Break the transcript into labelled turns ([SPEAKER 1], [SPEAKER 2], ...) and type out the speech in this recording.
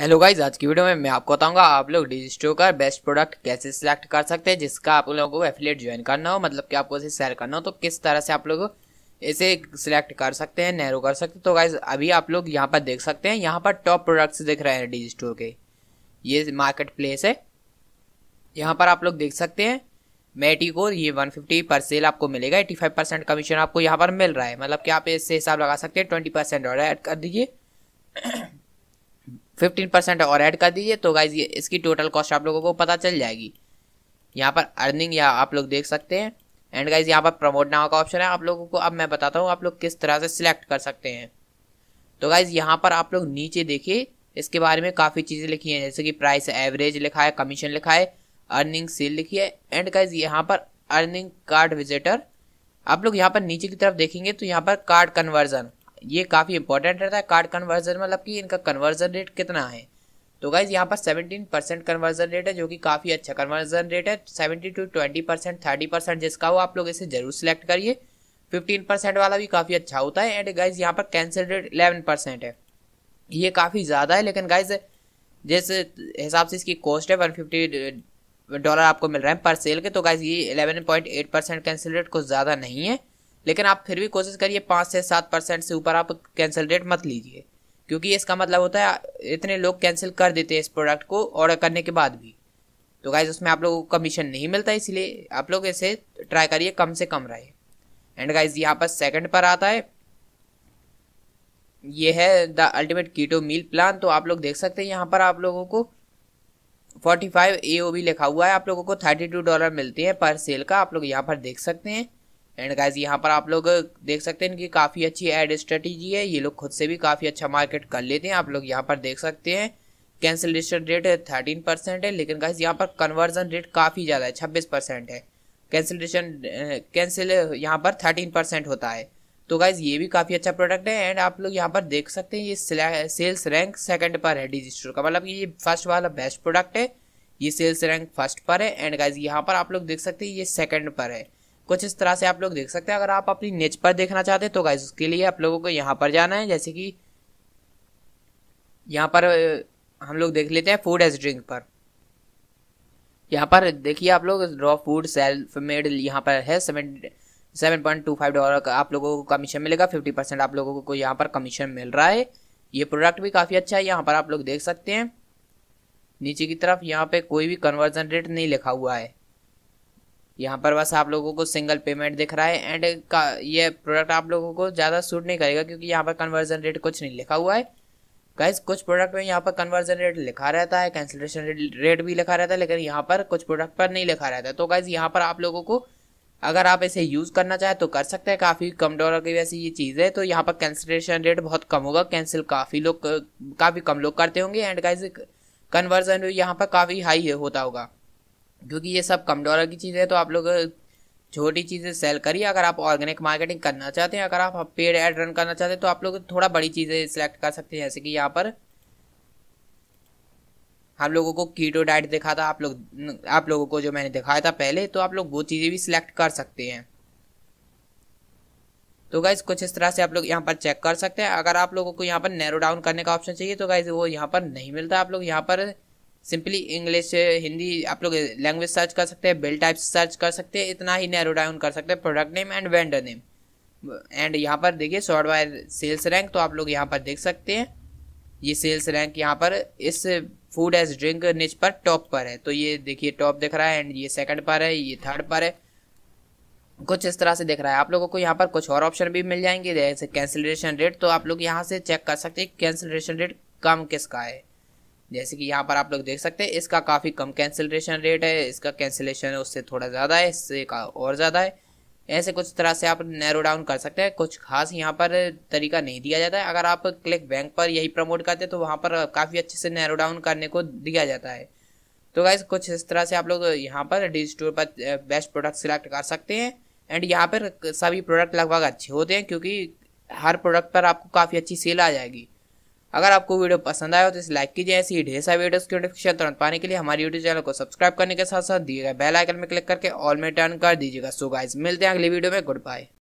[SPEAKER 1] hello guys आज की video में मैं आपको बताऊंगा आप लोग डिजिस्टो का बेस्ट प्रोडक्ट कैसे सिलेक्ट कर सकते हैं जिसका आप लोगों को एफिलेट ज्वाइन करना हो मतलब कि आपको इसे शेयर करना हो तो किस तरह से आप लोग इसे सिलेक्ट कर सकते हैं नैरो कर सकते हैं तो गाइज अभी आप लोग यहाँ पर देख सकते हैं यहाँ पर टॉप प्रोडक्ट्स दिख रहे हैं डिजिस्टो के ये मार्केट प्लेस है यहाँ पर आप लोग देख सकते हैं मेटी को ये वन पर सेल आपको मिलेगा एट्टी परसेंट कमीशन आपको यहाँ पर मिल रहा है मतलब कि आप इससे हिसाब लगा सकते हैं ट्वेंटी परसेंट और ऐड कर दीजिए फिफ्टीन परसेंट और ऐड कर दीजिए तो गाइज ये इसकी टोटल कॉस्ट आप लोगों को पता चल जाएगी यहाँ पर अर्निंग या आप लोग देख सकते हैं एंड गाइज यहाँ पर प्रमोट नाव का ऑप्शन है आप लोगों को अब मैं बताता हूँ आप लोग किस तरह से सिलेक्ट कर सकते हैं तो गाइज यहाँ पर आप लोग नीचे देखिए इसके बारे में काफ़ी चीज़ें लिखी हैं जैसे कि प्राइस एवरेज लिखा है कमीशन लिखा है अर्निंग सेल लिखी है एंड गाइज यहाँ पर अर्निंग कार्ड विजिटर आप लोग यहाँ पर नीचे की तरफ देखेंगे तो यहाँ पर कार्ड कन्वर्जन ये काफ़ी इंपॉर्टेंट रहता है कार्ड कन्वर्जन मतलब कि इनका कन्वर्जन रेट कितना है तो गाइज यहाँ पर 17 परसेंट कन्वर्जन रेट है जो कि काफ़ी अच्छा कन्वर्जन रेट है seventy two 20 percent thirty percent जिसका हो आप लोग इसे जरूर सिलेक्ट करिए 15 परसेंट वाला भी काफ़ी अच्छा होता है एंड गाइज यहाँ पर कैंसिल रेट इलेवन परसेंट है ये काफ़ी ज़्यादा है लेकिन गाइज जिस हिसाब से इसकी कॉस्ट है फिफ्टी डॉलर uh, आपको मिल रहा है पर सेल के तो गाइज ये एट परसेंट कैंसिल रेट कुछ ज़्यादा नहीं है लेकिन आप फिर भी कोशिश करिए पाँच से सात परसेंट से ऊपर आप कैंसिल रेट मत लीजिए क्योंकि इसका मतलब होता है इतने लोग कैंसिल कर देते हैं इस प्रोडक्ट को ऑर्डर करने के बाद भी तो गाइज उसमें आप लोगों को कमीशन नहीं मिलता इसलिए आप लोग इसे ट्राई करिए कम से कम रहे एंड गाइज यहाँ पर सेकंड पर आता है ये है the ultimate keto meal plan तो आप लोग देख सकते हैं यहाँ पर आप लोगों को 45 ए ओ लिखा हुआ है आप लोगों को 32 डॉलर मिलते हैं पर सेल का आप लोग यहाँ पर देख सकते हैं एंड गाइज यहाँ पर आप लोग देख सकते हैं इनकी काफ़ी अच्छी एड स्ट्रेटेजी है ये लोग खुद से भी काफ़ी अच्छा मार्केट कर लेते हैं आप लोग यहाँ पर देख सकते हैं कैंसिलेशन रेट थर्टीन परसेंट है लेकिन गाइज यहाँ पर कन्वर्जन रेट काफ़ी ज़्यादा है छब्बीस परसेंट है कैंसिलेशन कैंसिल यहाँ पर थर्टीन परसेंट होता है तो गाइज ये भी काफ़ी अच्छा प्रोडक्ट है एंड आप लोग यहाँ पर देख सकते हैं ये सेल्स रैंक सेकेंड पर है डिजिस्टर का मतलब ये फर्स्ट वाला बेस्ट प्रोडक्ट है ये सेल्स रैंक फर्स्ट पर है एंड गाइज यहाँ पर आप लोग देख सकते हैं ये सेकेंड पर है कुछ इस तरह से आप लोग देख सकते हैं अगर आप अपनी नेच पर देखना चाहते हैं तो गाइज उसके लिए आप लोगों को यहाँ पर जाना है जैसे कि यहाँ पर हम लोग देख लेते हैं फूड एज ड्रिंक पर यहाँ पर देखिए आप लोग रॉ फूड सेल्फ मेड यहाँ पर है seven seven point two five dollar का आप लोगों को कमीशन मिलेगा फिफ्टी परसेंट आप लोगों को यहाँ पर कमीशन मिल रहा है ये प्रोडक्ट भी काफ़ी अच्छा है यहाँ पर आप लोग देख सकते हैं नीचे की तरफ यहाँ पे कोई भी कन्वर्जन रेट नहीं लिखा हुआ है यहाँ पर बस आप लोगों को सिंगल पेमेंट दिख रहा है एंड का ये प्रोडक्ट आप लोगों को ज़्यादा सूट नहीं करेगा क्योंकि यहाँ पर कन्वर्जन रेट कुछ नहीं लिखा हुआ है गाइज कुछ प्रोडक्ट में यहाँ पर कन्वर्जन रेट लिखा रहता है कैंसिलेशन रेट भी लिखा रहता है लेकिन यहाँ पर कुछ प्रोडक्ट पर नहीं लिखा रहता तो गाइज यहाँ पर आप लोगों को अगर आप इसे यूज़ करना चाहें तो कर सकते हैं काफ़ी कम डॉलर की वैसे ये चीज़ है तो यहाँ पर कैंसिलेशन रेट बहुत कम होगा कैंसिल काफ़ी लोग काफ़ी कम लोग करते होंगे एंड गाइज कन्वर्जन यहाँ पर काफ़ी हाई होता होगा क्योंकि ये सब कम डॉलर की चीज़ है तो आप लोग छोटी चीज़ें सेल करिए अगर आप ऑर्गेनिक मार्केटिंग करना चाहते हैं अगर आप पेड एड रन करना चाहते हैं तो आप लोग थोड़ा बड़ी चीज़ें सेलेक्ट कर सकते हैं जैसे कि यहाँ पर हम लोगों को कीटो डाइट दिखा था आप लोग आप लोगों को जो मैंने दिखाया था पहले तो आप लोग वो चीज़ें भी सिलेक्ट कर सकते हैं तो गाइज कुछ इस तरह से आप लोग यहाँ पर चेक कर सकते हैं अगर आप लोगों को यहाँ पर नैरो डाउन करने का ऑप्शन चाहिए तो गाइज वो यहाँ पर नहीं मिलता आप लोग यहाँ पर सिंपली इंग्लिश हिंदी आप लोग लैंग्वेज सर्च कर सकते हैं बिल टाइप सर्च कर सकते हैं इतना ही नैरो डाउन कर सकते हैं product name and vendor name and यहाँ पर देखिए शॉर्ट वायर सेल्स रैंक तो आप लोग यहाँ पर देख सकते हैं ये सेल्स रैंक यहाँ पर इस फूड एज ड्रिंक निच पर टॉप पर है तो ये देखिए टॉप दिख रहा है एंड ये सेकंड पर है ये थर्ड पर है कुछ इस तरह से दिख रहा है आप लोगों को यहाँ पर कुछ और ऑप्शन भी मिल जाएंगे जैसे कैंसिलेशन रेट तो आप लोग यहाँ से चेक कर सकते हैं कैंसिलेशन रेट कम किसका है जैसे कि यहाँ पर आप लोग देख सकते हैं इसका काफ़ी कम कैंसिलेशन रेट है इसका कैंसिलेशन उससे थोड़ा ज़्यादा है इससे का और ज़्यादा है ऐसे कुछ तरह से आप नैरो डाउन कर सकते हैं कुछ खास यहाँ पर तरीका नहीं दिया जाता है अगर आप क्लिक बैंक पर यही प्रमोट करते हैं तो वहाँ पर काफ़ी अच्छे से नैरो डाउन करने को दिया जाता है तो गाइज कुछ इस तरह से आप लोग यहाँ पर डिजिटल पर बेस्ट प्रोडक्ट सिलेक्ट कर सकते हैं एंड यहाँ पर सभी प्रोडक्ट लगभग अच्छे होते हैं क्योंकि हर प्रोडक्ट पर आपको काफ़ी अच्छी सेल आ जाएगी अगर आपको वीडियो पसंद आया हो तो इसे लाइक कीजिए ऐसी ढेर सारी वीडियोस की नोटिफिकेशन तुरंत पाने के लिए हमारे यूट्यूब चैनल को सब्सक्राइब करने के साथ साथ दिए गए बेल आइकन में क्लिक करके ऑल में टर्न कर दीजिएगा सो गाइज मिलते हैं अगली वीडियो में गुड बाय